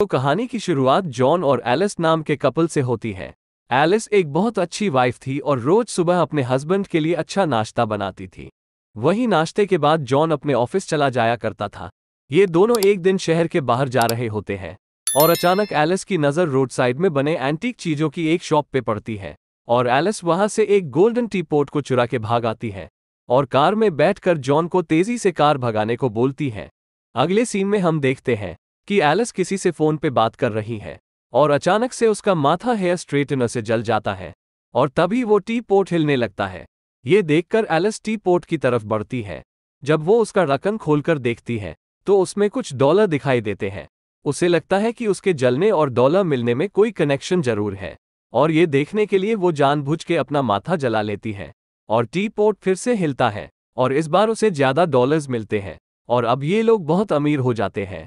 तो कहानी की शुरुआत जॉन और एलिस नाम के कपल से होती है एलिस एक बहुत अच्छी वाइफ थी और रोज सुबह अपने हस्बैंड के लिए अच्छा नाश्ता बनाती थी वही नाश्ते के बाद जॉन अपने ऑफिस चला जाया करता था ये दोनों एक दिन शहर के बाहर जा रहे होते हैं और अचानक एलिस की नज़र रोड साइड में बने एंटीक चीज़ों की एक शॉप पे पड़ती है और एलिस वहां से एक गोल्डन टी पोर्ट को चुरा के भाग आती है और कार में बैठकर जॉन को तेजी से कार भगाने को बोलती है अगले सीन में हम देखते हैं कि एलिस किसी से फोन पे बात कर रही है और अचानक से उसका माथा हेयर स्ट्रेटनर से जल जाता है और तभी वो टी पोर्ट हिलने लगता है ये देखकर एलिस टी पोर्ट की तरफ बढ़ती है जब वो उसका रकन खोलकर देखती है तो उसमें कुछ डॉलर दिखाई देते हैं उसे लगता है कि उसके जलने और डॉलर मिलने में कोई कनेक्शन जरूर है और ये देखने के लिए वो जानबूझ के अपना माथा जला लेती है और टी पोर्ट फिर से हिलता है और इस बार उसे ज्यादा डॉलर्स मिलते हैं और अब ये लोग बहुत अमीर हो जाते हैं